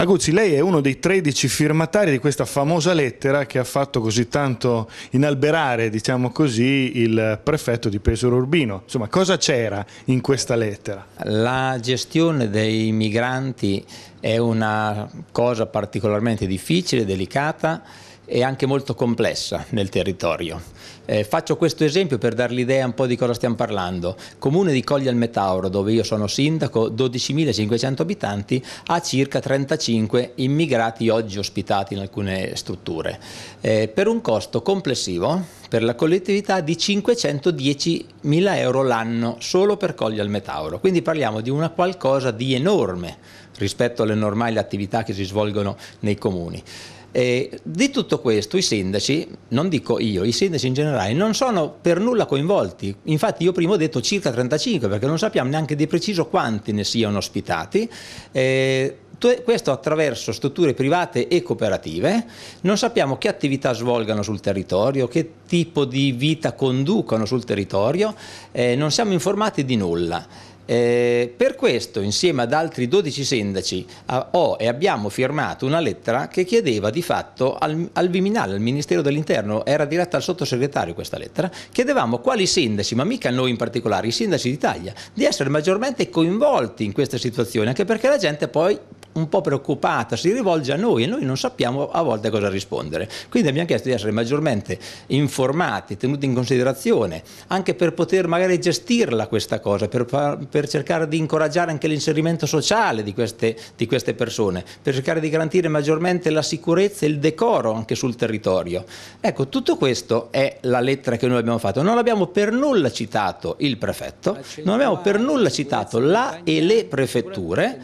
Aguzzi, lei è uno dei 13 firmatari di questa famosa lettera che ha fatto così tanto inalberare, diciamo così, il prefetto di Pesaro Urbino. Insomma, cosa c'era in questa lettera? La gestione dei migranti è una cosa particolarmente difficile, delicata e anche molto complessa nel territorio. Eh, faccio questo esempio per dare l'idea un po' di cosa stiamo parlando. Comune di Coglia al Metauro, dove io sono sindaco, 12.500 abitanti, ha circa 35 105 immigrati oggi ospitati in alcune strutture, eh, per un costo complessivo per la collettività di 510.000 euro l'anno solo per cogliere il Metauro. Quindi parliamo di una qualcosa di enorme rispetto alle normali attività che si svolgono nei comuni. Eh, di tutto questo i sindaci, non dico io, i sindaci in generale non sono per nulla coinvolti, infatti io prima ho detto circa 35 perché non sappiamo neanche di preciso quanti ne siano ospitati. Eh, questo attraverso strutture private e cooperative, non sappiamo che attività svolgano sul territorio, che tipo di vita conducono sul territorio, eh, non siamo informati di nulla. Eh, per questo, insieme ad altri 12 sindaci, ho e abbiamo firmato una lettera che chiedeva di fatto al, al Viminale, al Ministero dell'Interno, era diretta al sottosegretario questa lettera, chiedevamo quali sindaci, ma mica noi in particolare, i sindaci d'Italia, di essere maggiormente coinvolti in questa situazione, anche perché la gente poi un po' preoccupata, si rivolge a noi e noi non sappiamo a volte cosa rispondere. Quindi abbiamo chiesto di essere maggiormente informati, tenuti in considerazione, anche per poter magari gestirla questa cosa, per, per per cercare di incoraggiare anche l'inserimento sociale di queste, di queste persone, per cercare di garantire maggiormente la sicurezza e il decoro anche sul territorio. Ecco, tutto questo è la lettera che noi abbiamo fatto. Non abbiamo per nulla citato il prefetto, non abbiamo per nulla citato la e le prefetture.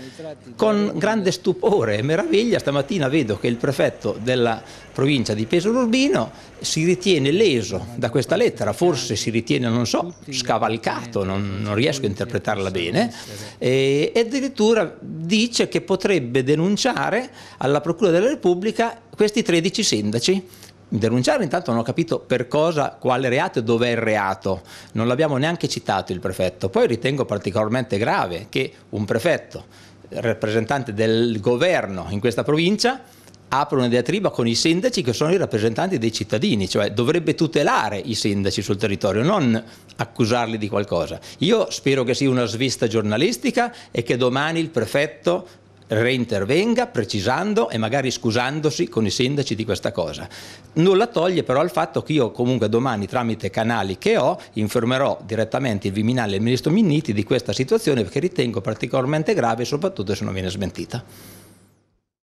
Con grande stupore e meraviglia stamattina vedo che il prefetto della provincia di Pesaro Urbino si ritiene leso da questa lettera, forse si ritiene, non so, scavalcato, non, non riesco a interpretare pronunciarla bene, e, e addirittura dice che potrebbe denunciare alla Procura della Repubblica questi 13 sindaci denunciare intanto non ho capito per cosa, quale reato e dov'è il reato, non l'abbiamo neanche citato il prefetto, poi ritengo particolarmente grave che un prefetto rappresentante del governo in questa provincia apre una diatriba con i sindaci che sono i rappresentanti dei cittadini, cioè dovrebbe tutelare i sindaci sul territorio, non accusarli di qualcosa. Io spero che sia una svista giornalistica e che domani il prefetto reintervenga precisando e magari scusandosi con i sindaci di questa cosa. Nulla toglie però il fatto che io comunque domani tramite canali che ho informerò direttamente il Viminale e il Ministro Minniti di questa situazione perché ritengo particolarmente grave soprattutto se non viene smentita.